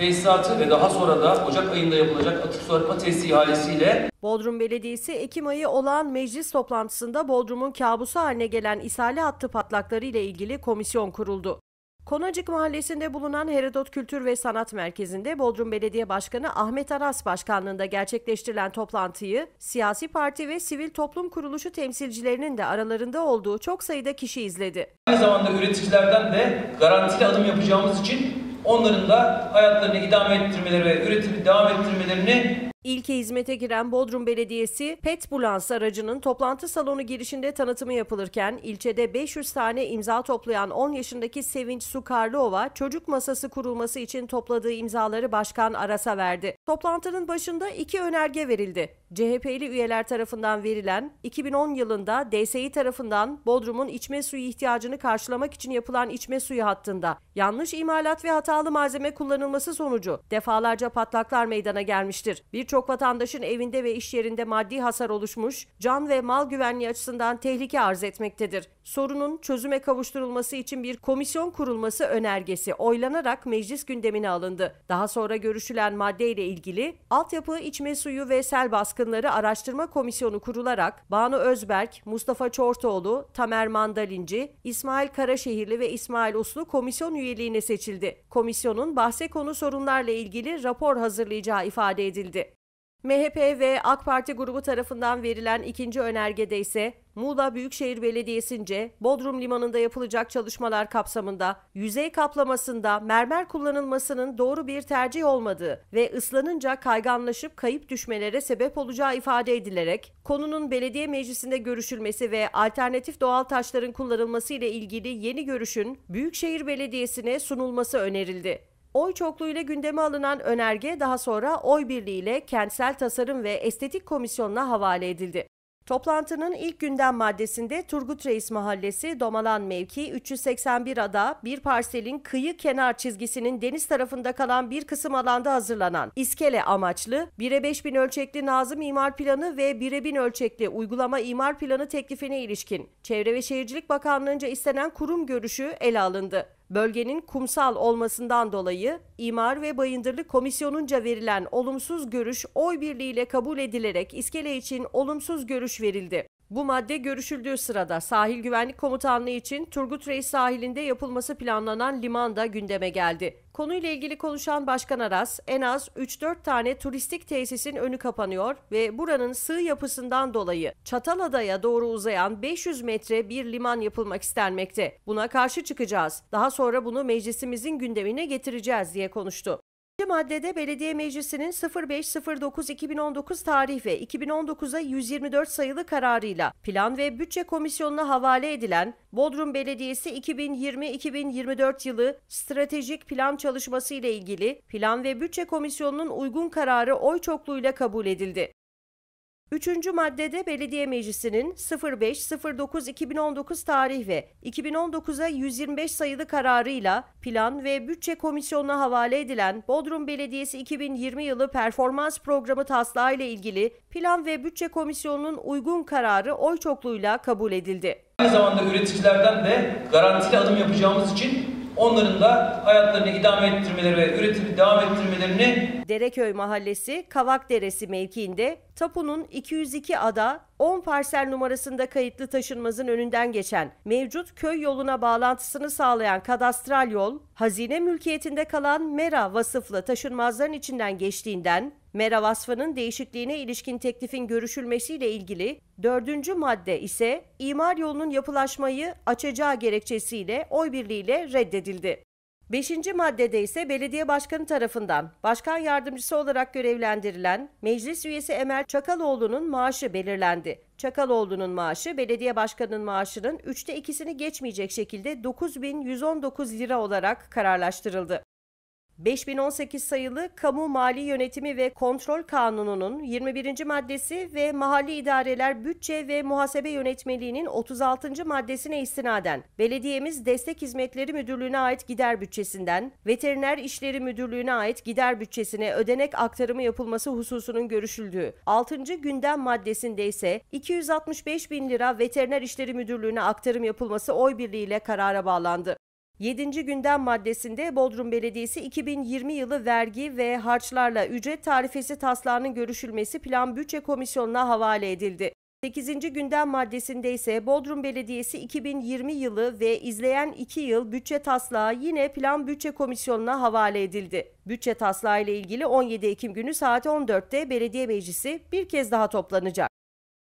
tesisatı ve daha sonra da Ocak ayında yapılacak atık su arıtma tesisi ihalesiyle Bodrum Belediyesi Ekim ayı olan meclis toplantısında Bodrum'un kabusu haline gelen isale hattı patlakları ile ilgili komisyon kuruldu. Konacık Mahallesi'nde bulunan Herodot Kültür ve Sanat Merkezi'nde Bodrum Belediye Başkanı Ahmet Aras Başkanlığı'nda gerçekleştirilen toplantıyı siyasi parti ve sivil toplum kuruluşu temsilcilerinin de aralarında olduğu çok sayıda kişi izledi. Aynı zamanda üreticilerden de garantili adım yapacağımız için onların da hayatlarını idame ettirmeleri ve üretimi devam ettirmelerini İlke hizmete giren Bodrum Belediyesi Pet Bulans aracının toplantı salonu girişinde tanıtımı yapılırken ilçede 500 tane imza toplayan 10 yaşındaki Sevinç Sukarlıova çocuk masası kurulması için topladığı imzaları Başkan Aras'a verdi. Toplantının başında iki önerge verildi. CHP'li üyeler tarafından verilen 2010 yılında DSİ tarafından Bodrum'un içme suyu ihtiyacını karşılamak için yapılan içme suyu hattında yanlış imalat ve hatalı malzeme kullanılması sonucu defalarca patlaklar meydana gelmiştir. Birçok vatandaşın evinde ve iş yerinde maddi hasar oluşmuş, can ve mal güvenliği açısından tehlike arz etmektedir sorunun çözüme kavuşturulması için bir komisyon kurulması önergesi oylanarak meclis gündemine alındı. Daha sonra görüşülen maddeyle ilgili Altyapı, İçme Suyu ve Sel Baskınları Araştırma Komisyonu kurularak Banu Özberk, Mustafa Çortoğlu, Tamer Mandalinci, İsmail Karaşehirli ve İsmail Uslu komisyon üyeliğine seçildi. Komisyonun bahse konu sorunlarla ilgili rapor hazırlayacağı ifade edildi. MHP ve AK Parti grubu tarafından verilen ikinci önergede ise Muğla Büyükşehir Belediyesi'nce Bodrum Limanı'nda yapılacak çalışmalar kapsamında yüzey kaplamasında mermer kullanılmasının doğru bir tercih olmadığı ve ıslanınca kayganlaşıp kayıp düşmelere sebep olacağı ifade edilerek konunun belediye meclisinde görüşülmesi ve alternatif doğal taşların kullanılması ile ilgili yeni görüşün Büyükşehir Belediyesi'ne sunulması önerildi. Oy çokluğuyla gündeme alınan önerge daha sonra oy birliğiyle Kentsel Tasarım ve Estetik Komisyonu'na havale edildi. Toplantının ilk gündem maddesinde Turgut Reis Mahallesi Domalan mevki 381 ada bir parselin kıyı kenar çizgisinin deniz tarafında kalan bir kısım alanda hazırlanan iskele amaçlı 1'e 5000 ölçekli Nazım imar planı ve 1'e 1000 ölçekli uygulama imar planı teklifine ilişkin Çevre ve Şehircilik Bakanlığı'nca istenen kurum görüşü ele alındı. Bölgenin kumsal olmasından dolayı İmar ve Bayındırlık Komisyonunca verilen olumsuz görüş oy birliğiyle kabul edilerek iskele için olumsuz görüş verildi. Bu madde görüşüldüğü sırada Sahil Güvenlik Komutanlığı için Turgut Reis sahilinde yapılması planlanan liman da gündeme geldi. Konuyla ilgili konuşan Başkan Aras, en az 3-4 tane turistik tesisin önü kapanıyor ve buranın sığ yapısından dolayı Çatalada'ya doğru uzayan 500 metre bir liman yapılmak istenmekte. Buna karşı çıkacağız. Daha sonra bunu meclisimizin gündemine getireceğiz diye konuştu maddede belediye meclisinin 05.09.2019 tarih ve 2019'a 124 sayılı kararıyla plan ve bütçe komisyonuna havale edilen Bodrum Belediyesi 2020-2024 yılı stratejik plan çalışması ile ilgili plan ve bütçe komisyonunun uygun kararı oy çokluğuyla kabul edildi. Üçüncü maddede belediye meclisinin 05.09.2019 tarih ve 2019'a 125 sayılı kararıyla plan ve bütçe komisyonuna havale edilen Bodrum Belediyesi 2020 yılı performans programı taslağı ile ilgili plan ve bütçe komisyonunun uygun kararı oy çokluğuyla kabul edildi. Aynı zamanda üreticilerden de garantili adım yapacağımız için onların da hayatlarını idame ettirmeleri ve üretimi devam ettirmelerini Dereköy Mahallesi Kavak Deresi mevkiinde tapunun 202 ada 10 parsel numarasında kayıtlı taşınmazın önünden geçen mevcut köy yoluna bağlantısını sağlayan kadastral yol hazine mülkiyetinde kalan mera vasıflı taşınmazların içinden geçtiğinden Mera vasfının değişikliğine ilişkin teklifin görüşülmesiyle ilgili dördüncü madde ise imar yolunun yapılaşmayı açacağı gerekçesiyle oy birliğiyle reddedildi. Beşinci maddede ise belediye başkanı tarafından başkan yardımcısı olarak görevlendirilen meclis üyesi Emel Çakaloğlu'nun maaşı belirlendi. Çakaloğlu'nun maaşı belediye başkanının maaşının üçte ikisini geçmeyecek şekilde 9119 lira olarak kararlaştırıldı. 5018 sayılı Kamu Mali Yönetimi ve Kontrol Kanunu'nun 21. maddesi ve Mahalli İdareler Bütçe ve Muhasebe Yönetmeliği'nin 36. maddesine istinaden belediyemiz Destek Hizmetleri Müdürlüğü'ne ait gider bütçesinden Veteriner İşleri Müdürlüğü'ne ait gider bütçesine ödenek aktarımı yapılması hususunun görüşüldüğü 6. gündem maddesinde ise 265 bin lira Veteriner İşleri Müdürlüğü'ne aktarım yapılması oy birliğiyle karara bağlandı. 7. gündem maddesinde Bodrum Belediyesi 2020 yılı vergi ve harçlarla ücret tarifesi taslağının görüşülmesi Plan Bütçe Komisyonu'na havale edildi. 8. gündem maddesinde ise Bodrum Belediyesi 2020 yılı ve izleyen 2 yıl bütçe taslağı yine Plan Bütçe Komisyonu'na havale edildi. Bütçe taslağı ile ilgili 17 Ekim günü saat 14'te belediye meclisi bir kez daha toplanacak.